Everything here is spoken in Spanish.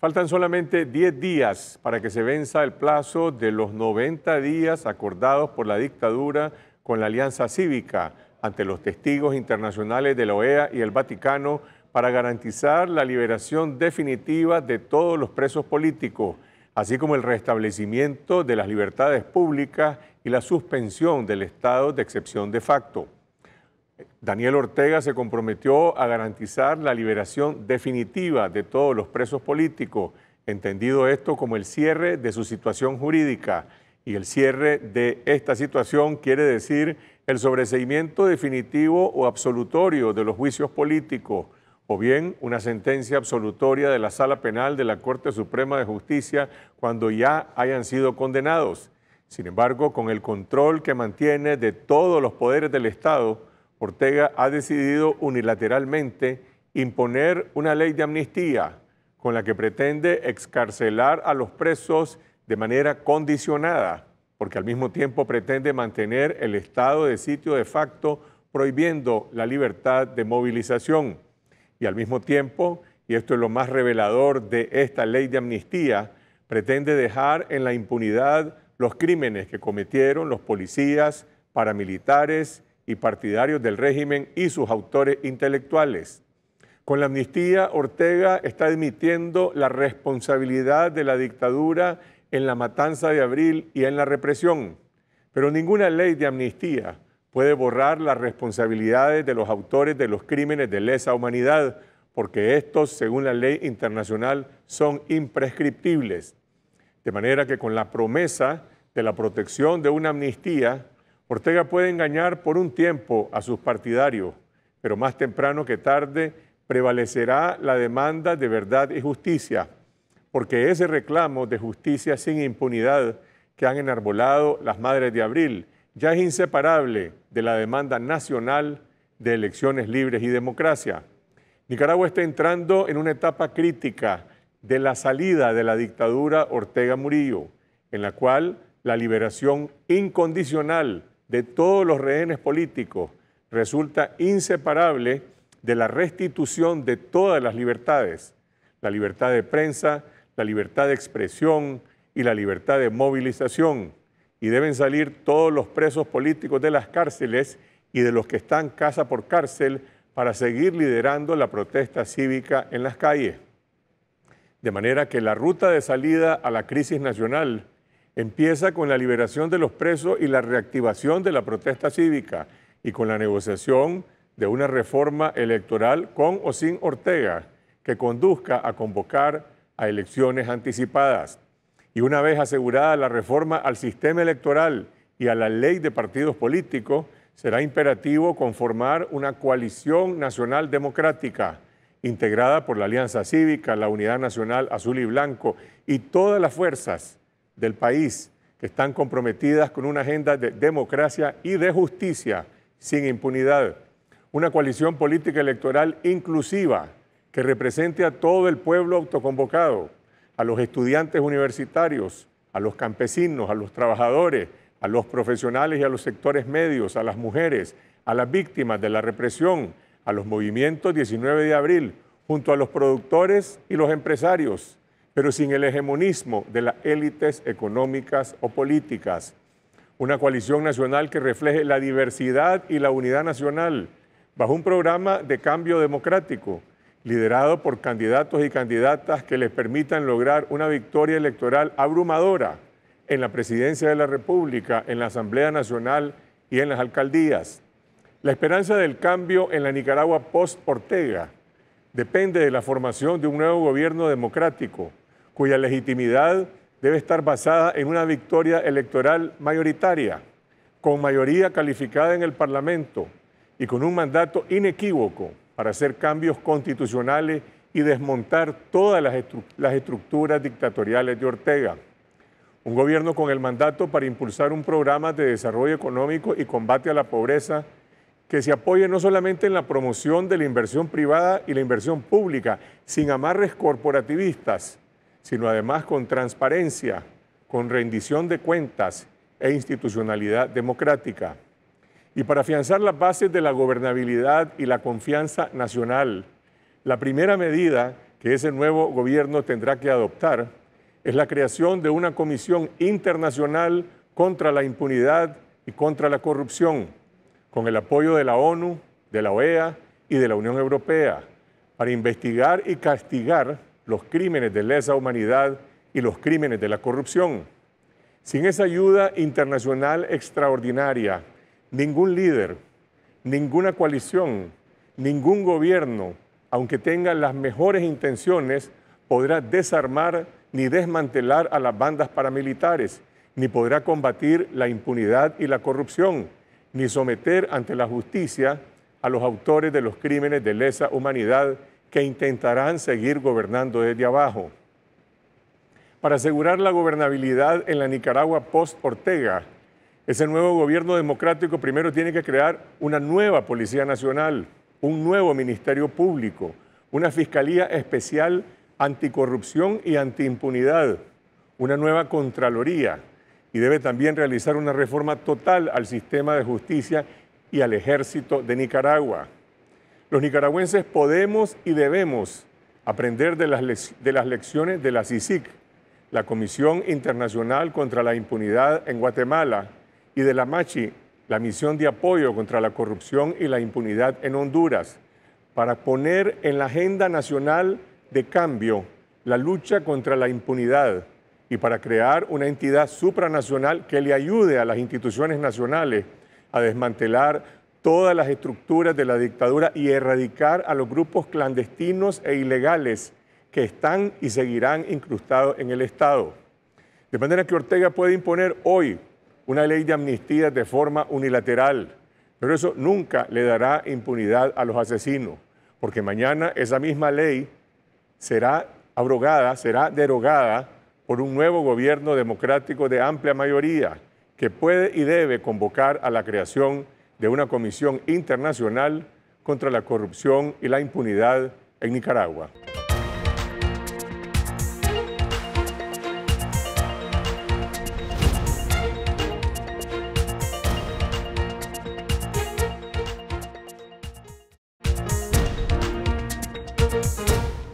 Faltan solamente 10 días para que se venza el plazo de los 90 días acordados por la dictadura con la Alianza Cívica ante los testigos internacionales de la OEA y el Vaticano para garantizar la liberación definitiva de todos los presos políticos, así como el restablecimiento de las libertades públicas y la suspensión del estado de excepción de facto. Daniel Ortega se comprometió a garantizar la liberación definitiva de todos los presos políticos, entendido esto como el cierre de su situación jurídica. Y el cierre de esta situación quiere decir el sobreseimiento definitivo o absolutorio de los juicios políticos, o bien una sentencia absolutoria de la Sala Penal de la Corte Suprema de Justicia cuando ya hayan sido condenados. Sin embargo, con el control que mantiene de todos los poderes del Estado, Ortega ha decidido unilateralmente imponer una ley de amnistía con la que pretende excarcelar a los presos de manera condicionada, porque al mismo tiempo pretende mantener el estado de sitio de facto prohibiendo la libertad de movilización. Y al mismo tiempo, y esto es lo más revelador de esta ley de amnistía, pretende dejar en la impunidad los crímenes que cometieron los policías, paramilitares y partidarios del régimen y sus autores intelectuales. Con la amnistía, Ortega está admitiendo la responsabilidad de la dictadura en la matanza de abril y en la represión, pero ninguna ley de amnistía puede borrar las responsabilidades de los autores de los crímenes de lesa humanidad, porque estos, según la ley internacional, son imprescriptibles. De manera que con la promesa de la protección de una amnistía, Ortega puede engañar por un tiempo a sus partidarios, pero más temprano que tarde prevalecerá la demanda de verdad y justicia, porque ese reclamo de justicia sin impunidad que han enarbolado las Madres de Abril ya es inseparable de la demanda nacional de elecciones libres y democracia. Nicaragua está entrando en una etapa crítica de la salida de la dictadura Ortega Murillo, en la cual la liberación incondicional de todos los rehenes políticos resulta inseparable de la restitución de todas las libertades, la libertad de prensa, la libertad de expresión y la libertad de movilización. Y deben salir todos los presos políticos de las cárceles y de los que están casa por cárcel para seguir liderando la protesta cívica en las calles. De manera que la ruta de salida a la crisis nacional Empieza con la liberación de los presos y la reactivación de la protesta cívica y con la negociación de una reforma electoral con o sin Ortega que conduzca a convocar a elecciones anticipadas. Y una vez asegurada la reforma al sistema electoral y a la ley de partidos políticos, será imperativo conformar una coalición nacional democrática integrada por la Alianza Cívica, la Unidad Nacional Azul y Blanco y todas las fuerzas del país que están comprometidas con una agenda de democracia y de justicia sin impunidad. Una coalición política electoral inclusiva que represente a todo el pueblo autoconvocado, a los estudiantes universitarios, a los campesinos, a los trabajadores, a los profesionales y a los sectores medios, a las mujeres, a las víctimas de la represión, a los movimientos 19 de abril, junto a los productores y los empresarios, pero sin el hegemonismo de las élites económicas o políticas. Una coalición nacional que refleje la diversidad y la unidad nacional bajo un programa de cambio democrático, liderado por candidatos y candidatas que les permitan lograr una victoria electoral abrumadora en la presidencia de la República, en la Asamblea Nacional y en las alcaldías. La esperanza del cambio en la Nicaragua post-Ortega depende de la formación de un nuevo gobierno democrático cuya legitimidad debe estar basada en una victoria electoral mayoritaria, con mayoría calificada en el Parlamento y con un mandato inequívoco para hacer cambios constitucionales y desmontar todas las, estructuras dictatoriales de Ortega. Un gobierno con el mandato para impulsar un programa de desarrollo económico y combate a la pobreza que se apoye no solamente en la promoción de la inversión privada y la inversión pública, sin amarres corporativistas, sino además con transparencia, con rendición de cuentas e institucionalidad democrática. Y para afianzar las bases de la gobernabilidad y la confianza nacional, la primera medida que ese nuevo gobierno tendrá que adoptar es la creación de una comisión internacional contra la impunidad y contra la corrupción, con el apoyo de la ONU, de la OEA y de la Unión Europea, para investigar y castigar los crímenes de lesa humanidad y los crímenes de la corrupción. Sin esa ayuda internacional extraordinaria, ningún líder, ninguna coalición, ningún gobierno, aunque tenga las mejores intenciones, podrá desarmar ni desmantelar a las bandas paramilitares, ni podrá combatir la impunidad y la corrupción, ni someter ante la justicia a los autores de los crímenes de lesa humanidad que intentarán seguir gobernando desde abajo. Para asegurar la gobernabilidad en la Nicaragua post-Ortega, ese nuevo gobierno democrático primero tiene que crear una nueva Policía Nacional, un nuevo Ministerio Público, una Fiscalía Especial Anticorrupción y Antiimpunidad, una nueva Contraloría y debe también realizar una reforma total al sistema de justicia y al ejército de Nicaragua. Los nicaragüenses podemos y debemos aprender de las, lecciones de la CICIC, la Comisión Internacional contra la Impunidad en Guatemala, y de la MACHI, la Misión de Apoyo contra la Corrupción y la Impunidad en Honduras, para poner en la agenda nacional de cambio la lucha contra la impunidad y para crear una entidad supranacional que le ayude a las instituciones nacionales a desmantelar todas las estructuras de la dictadura y erradicar a los grupos clandestinos e ilegales que están y seguirán incrustados en el Estado. De manera que Ortega puede imponer hoy una ley de amnistía de forma unilateral, pero eso nunca le dará impunidad a los asesinos, porque mañana esa misma ley será abrogada, será derogada por un nuevo gobierno democrático de amplia mayoría que puede y debe convocar a la creación de una comisión internacional contra la corrupción y la impunidad en Nicaragua.